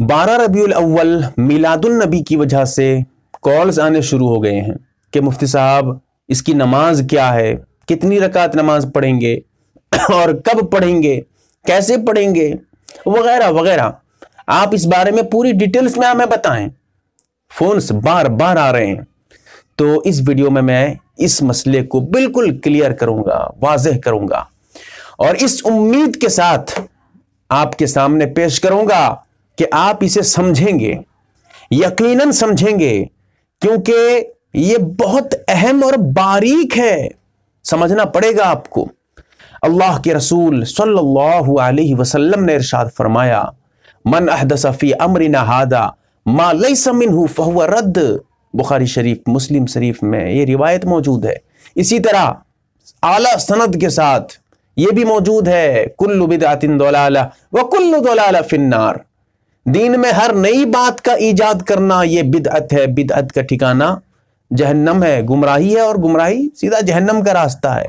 बारह रबी अव्वल मिलादुलनबी की वजह से कॉल्स आने शुरू हो गए हैं कि मुफ्ती साहब इसकी नमाज क्या है कितनी रकात नमाज पढ़ेंगे और कब पढ़ेंगे कैसे पढ़ेंगे वगैरह वगैरह आप इस बारे में पूरी डिटेल्स में हमें बताएं फोन्स बार बार आ रहे हैं तो इस वीडियो में मैं इस मसले को बिल्कुल क्लियर करूंगा वाजह करूंगा और इस उम्मीद के साथ आपके सामने पेश करूंगा कि आप इसे समझेंगे यकीनन समझेंगे क्योंकि ये बहुत अहम और बारीक है समझना पड़ेगा आपको अल्लाह के रसूल सल्लल्लाहु अलैहि वसल्लम ने इरशाद फरमाया मन अहदसफ़ी अमरिना हादा मा मालई समिन फ़हुआ रद्द बुखारी शरीफ मुस्लिम शरीफ में ये रिवायत मौजूद है इसी तरह आला सनद के साथ ये भी मौजूद है कुल्लु बिदातिन दोलाला व कुल्लु दोलाला फिन्नार दीन में हर नई बात का ईजाद करना ये बिदअत है बिदअत का ठिकाना जहन्नम है गुमराही है और गुमराही सीधा जहन्नम का रास्ता है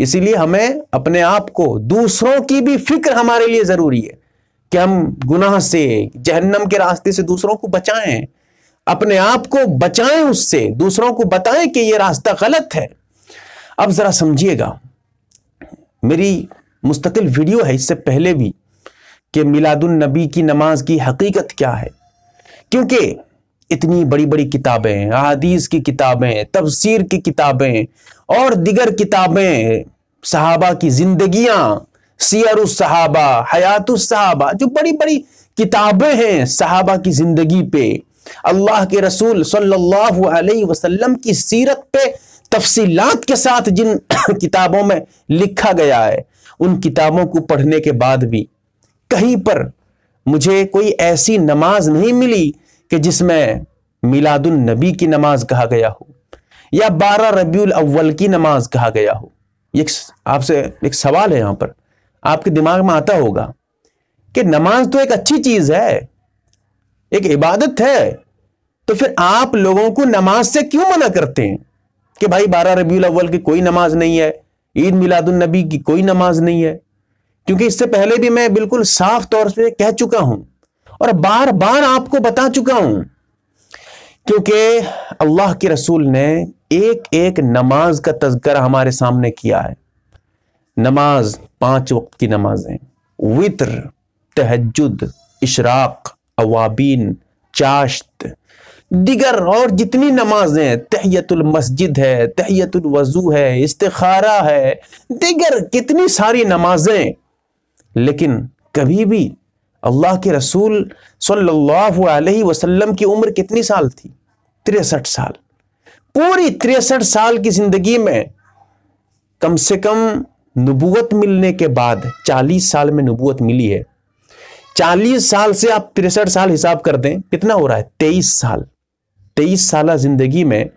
इसीलिए हमें अपने आप को दूसरों की भी फिक्र हमारे लिए ज़रूरी है कि हम गुनाह से जहन्नम के रास्ते से दूसरों को बचाएं अपने आप को बचाएं उससे दूसरों को बताएं कि यह रास्ता गलत है अब ज़रा समझिएगा मेरी मुस्तकिल वीडियो है इससे पहले भी कि मिलादुलनबी की नमाज की हकीकत क्या है क्योंकि इतनी बड़ी बड़ी किताबें अदीस की किताबें तफसीर की किताबें और दिगर किताबें सहाबा की जिंदगियां सहाबा हयातुलसहाबा जो बड़ी बड़ी किताबें हैं सहाबा की ज़िंदगी पे अल्लाह के रसूल सल्लल्लाहु अलैहि वसल्लम की सीरत पे तफसीलात के साथ जिन किताबों में लिखा गया है उन किताबों को पढ़ने के बाद भी कहीं पर मुझे कोई ऐसी नमाज नहीं मिली कि जिसमें मिलादुल नबी की नमाज कहा गया हो या बारह रबी अव्वल की नमाज कहा गया हो एक आपसे एक सवाल है यहां पर आपके दिमाग में आता होगा कि नमाज तो एक अच्छी चीज है एक इबादत है तो फिर आप लोगों को नमाज से क्यों मना करते हैं कि भाई बारह रबी अव्वल की कोई नमाज नहीं है ईद मिलादुल नबी की कोई नमाज नहीं है क्योंकि इससे पहले भी मैं बिल्कुल साफ तौर से कह चुका हूं और बार बार आपको बता चुका हूं क्योंकि अल्लाह के रसूल ने एक एक नमाज का तस्करा हमारे सामने किया है नमाज पांच वक्त की नमाजें वित्र तहजुद इशराक अवाबीन चाश्त दिगर और जितनी नमाजें तहयतुल मस्जिद है तहयतुल वजू है इस्तारा है दिगर कितनी सारी नमाजें लेकिन कभी भी अल्लाह के रसूल सल्लल्लाहु अलैहि वसल्लम की उम्र कितनी साल थी तिरसठ साल पूरी तिरसठ साल की ज़िंदगी में कम से कम नबूत मिलने के बाद चालीस साल में नबूत मिली है चालीस साल से आप तिरसठ साल हिसाब कर दें कितना हो रहा है तेईस साल तेईस साल जिंदगी में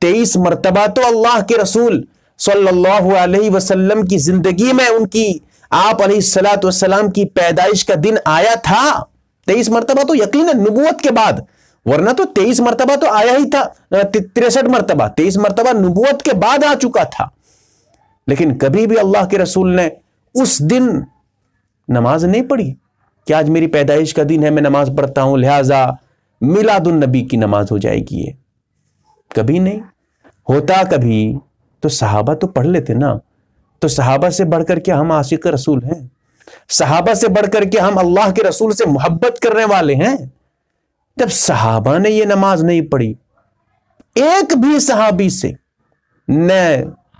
तेईस मरतबा तो अल्लाह के रसूल सल्लल्लाहु अलैहि वसल्लम की जिंदगी में उनकी आप सलाम की पैदाइश का दिन आया था तेईस मरतबा तो यकीन नबूत के बाद वरना तो तेईस मरतबा तो आया ही था तिरसठ मरतबा तेईस मरतबा नबूत के बाद आ चुका था लेकिन कभी भी अल्लाह के रसूल ने उस दिन नमाज नहीं पढ़ी कि आज मेरी पैदाइश का दिन है मैं नमाज पढ़ता हूं लिहाजा मिलादुलनबी की नमाज हो जाएगी ये कभी नहीं होता कभी तो सहाबा तो पढ़ लेते ना तो सहाबा से बढ़कर के हम आशिक रसूल हैं सहाबा से बढ़कर के हम अल्लाह के रसूल से मोहब्बत करने वाले हैं जब सहाबा ने यह नमाज नहीं पढ़ी एक भी सहाबी से न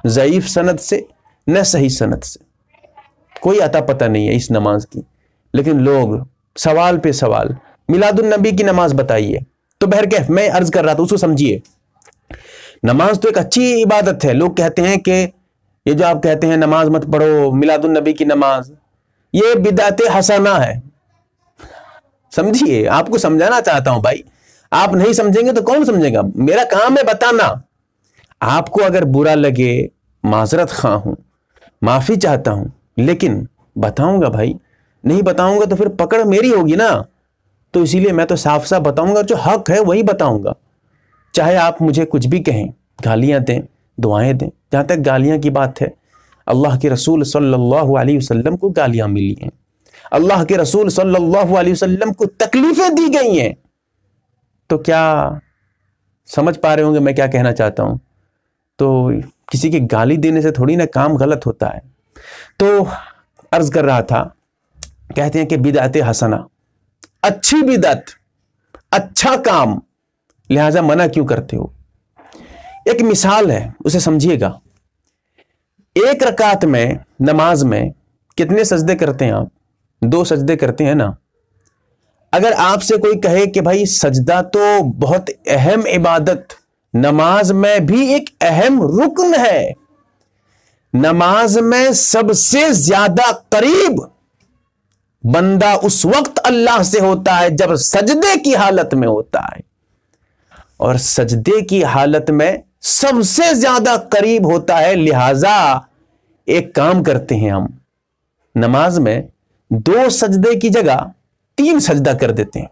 ज़यीफ सनत से न सही सनत से कोई अता पता नहीं है इस नमाज की लेकिन लोग सवाल पे सवाल मिलादुलनबी की नमाज बताइए तो बहर कैफ मैं अर्ज कर रहा था उसको समझिए नमाज तो एक अच्छी इबादत है लोग कहते हैं कि ये जो आप कहते हैं नमाज मत पढ़ो मिलादुलनबी की नमाज ये बिदात हसना है समझिए आपको समझाना चाहता हूं भाई आप नहीं समझेंगे तो कौन समझेगा मेरा काम है बताना आपको अगर बुरा लगे माजरत खा हूं माफी चाहता हूं लेकिन बताऊंगा भाई नहीं बताऊंगा तो फिर पकड़ मेरी होगी ना तो इसीलिए मैं तो साफ साफ बताऊंगा जो हक है वही बताऊंगा चाहे आप मुझे कुछ भी कहें गालियां दें दुआएं दें जहाँ तक गालियाँ की बात है अल्लाह के रसूल सल्लल्लाहु अलैहि वसल्लम को गालियाँ मिली हैं अल्लाह के रसूल सल्लल्लाहु अलैहि वसल्लम को तकलीफ़ें दी गई हैं तो क्या समझ पा रहे होंगे मैं क्या कहना चाहता हूँ तो किसी की गाली देने से थोड़ी ना काम गलत होता है तो अर्ज़ कर रहा था कहते हैं कि बिदात हसना अच्छी बिदत अच्छा काम लिहाजा मना क्यों करते हो एक मिसाल है उसे समझिएगा एक रकात में नमाज में कितने सजदे करते हैं आप दो सजदे करते हैं ना अगर आपसे कोई कहे कि भाई सजदा तो बहुत अहम इबादत नमाज में भी एक अहम रुकन है नमाज में सबसे ज्यादा करीब बंदा उस वक्त अल्लाह से होता है जब सजदे की हालत में होता है और सजदे की हालत में सबसे ज्यादा करीब होता है लिहाजा एक काम करते हैं हम नमाज में दो सजदे की जगह तीन सजदा कर देते हैं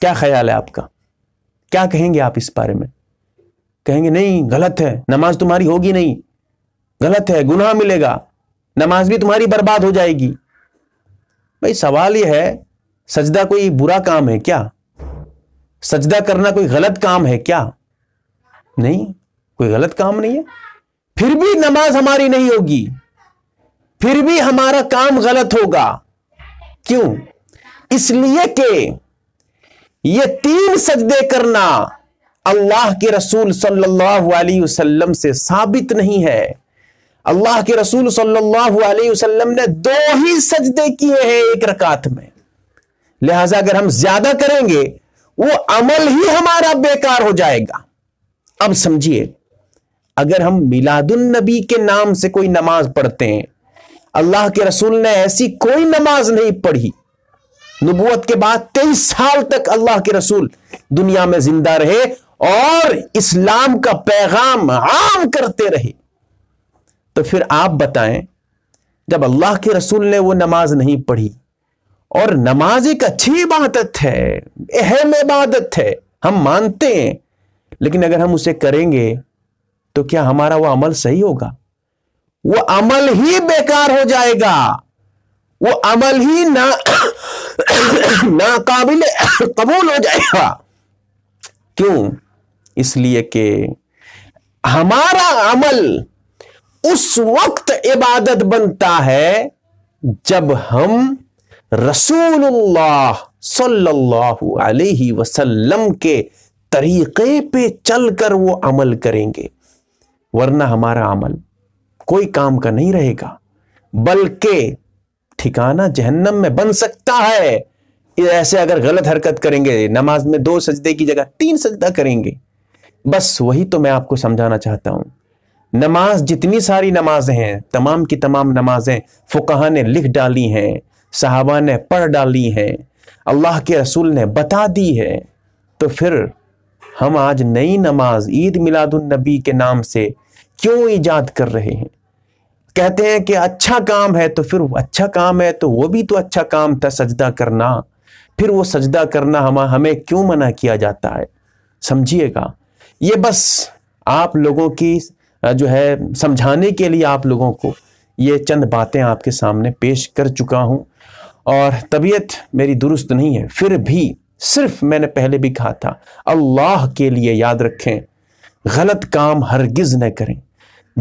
क्या ख्याल है आपका क्या कहेंगे आप इस बारे में कहेंगे नहीं गलत है नमाज तुम्हारी होगी नहीं गलत है गुनाह मिलेगा नमाज भी तुम्हारी बर्बाद हो जाएगी भाई सवाल यह है सजदा कोई बुरा काम है क्या सजदा करना कोई गलत काम है क्या नहीं कोई गलत काम नहीं है फिर भी नमाज हमारी नहीं होगी फिर भी हमारा काम गलत होगा क्यों इसलिए कि ये तीन सजदे करना अल्लाह के रसूल सल्लल्लाहु अलैहि वसल्लम से साबित नहीं है अल्लाह के रसूल सल्लल्लाहु अलैहि वसल्लम ने दो ही सजदे किए हैं एक रकात में लिहाजा अगर हम ज्यादा करेंगे वो अमल ही हमारा बेकार हो जाएगा अब समझिए अगर हम नबी के नाम से कोई नमाज पढ़ते हैं अल्लाह के रसूल ने ऐसी कोई नमाज नहीं पढ़ी नबूत के बाद तेईस साल तक अल्लाह के रसूल दुनिया में जिंदा रहे और इस्लाम का पैगाम आम करते रहे तो फिर आप बताएं जब अल्लाह के रसूल ने वो नमाज नहीं पढ़ी और नमाज एक अच्छी इबादत है अहम इबादत है हम मानते हैं लेकिन अगर हम उसे करेंगे तो क्या हमारा वो अमल सही होगा वो अमल ही बेकार हो जाएगा वो अमल ही ना नाकाबिल कबूल हो जाएगा क्यों इसलिए कि हमारा अमल उस वक्त इबादत बनता है जब हम रसूलुल्लाह सल्लल्लाहु अलैहि वसल्लम के तरीक़े पे चल कर वो अमल करेंगे वरना हमारा अमल कोई काम का नहीं रहेगा बल्कि ठिकाना जहन्नम में बन सकता है ऐसे अगर गलत हरकत करेंगे नमाज में दो सजदे की जगह तीन सजदा करेंगे बस वही तो मैं आपको समझाना चाहता हूं नमाज जितनी सारी नमाजें हैं तमाम की तमाम नमाजें फुकाहा ने लिख डाली हैं साहबा ने पढ़ डाली हैं अल्लाह के रसूल ने बता दी है तो फिर हम आज नई नमाज ईद मिलादुलनबी के नाम से क्यों ईजाद कर रहे हैं कहते हैं कि अच्छा काम है तो फिर अच्छा काम है तो वो भी तो अच्छा काम था सजदा करना फिर वो सजदा करना हम हमें क्यों मना किया जाता है समझिएगा ये बस आप लोगों की जो है समझाने के लिए आप लोगों को ये चंद बातें आपके सामने पेश कर चुका हूँ और तबीयत मेरी दुरुस्त नहीं है फिर भी सिर्फ मैंने पहले भी कहा था अल्लाह के लिए याद रखें गलत काम हरगिज न करें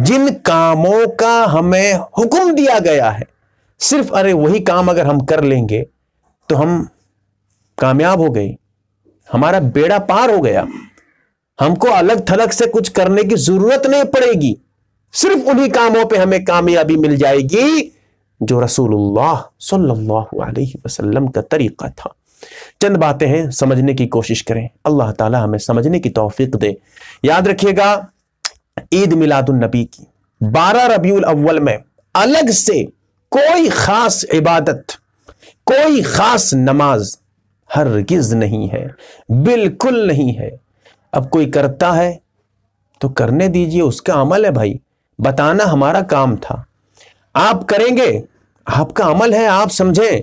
जिन कामों का हमें हुक्म दिया गया है सिर्फ अरे वही काम अगर हम कर लेंगे तो हम कामयाब हो गए हमारा बेड़ा पार हो गया हमको अलग थलग से कुछ करने की जरूरत नहीं पड़ेगी सिर्फ उन्हीं कामों पे हमें कामयाबी मिल जाएगी जो रसूलुल्लाह सल्लल्लाहु अलैहि वसल्लम का तरीका था चंद बातें हैं समझने की कोशिश करें अल्लाह ताला हमें समझने की तौफीक दे याद रखिएगा ईद मिलादुलनबी की बारह रबीउल अव्वल में अलग से कोई खास इबादत कोई खास नमाज हरगिज नहीं है बिल्कुल नहीं है अब कोई करता है तो करने दीजिए उसका अमल है भाई बताना हमारा काम था आप करेंगे आपका अमल है आप समझें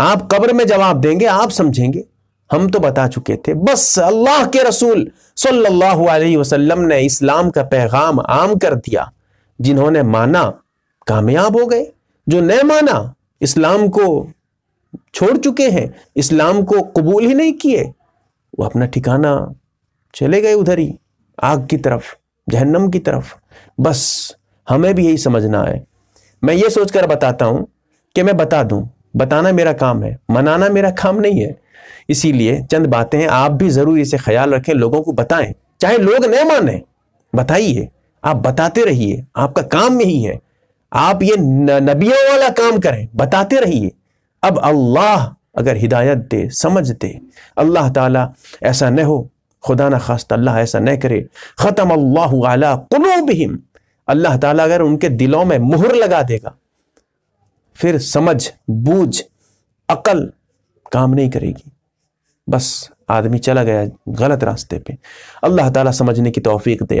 आप कब्र में जवाब देंगे आप समझेंगे हम तो बता चुके थे बस अल्लाह के रसूल सल्लल्लाहु अलैहि वसल्लम ने इस्लाम का पैगाम आम कर दिया जिन्होंने माना कामयाब हो गए जो न माना इस्लाम को छोड़ चुके हैं इस्लाम को कबूल ही नहीं किए वो अपना ठिकाना चले गए उधर ही आग की तरफ जहन्नम की तरफ बस हमें भी यही समझना है मैं ये सोचकर बताता हूँ कि मैं बता दूँ बताना मेरा काम है मनाना मेरा काम नहीं है इसीलिए चंद बातें हैं आप भी ज़रूर इसे ख्याल रखें लोगों को बताएं चाहे लोग न माने बताइए आप बताते रहिए आपका काम यही है आप ये नबियों वाला काम करें बताते रहिए अब अल्लाह अगर हिदायत दे समझ दे अल्लाह ताला ऐसा न हो खुदा न खास अल्लाह ऐसा न करे ख़त्म अल्लाह कुलो कुलूबहिम अल्लाह ताला अगर उनके दिलों में मुहर लगा देगा फिर समझ बूझ अकल काम नहीं करेगी बस आदमी चला गया गलत रास्ते पे अल्लाह ताला समझने की तौफीक दे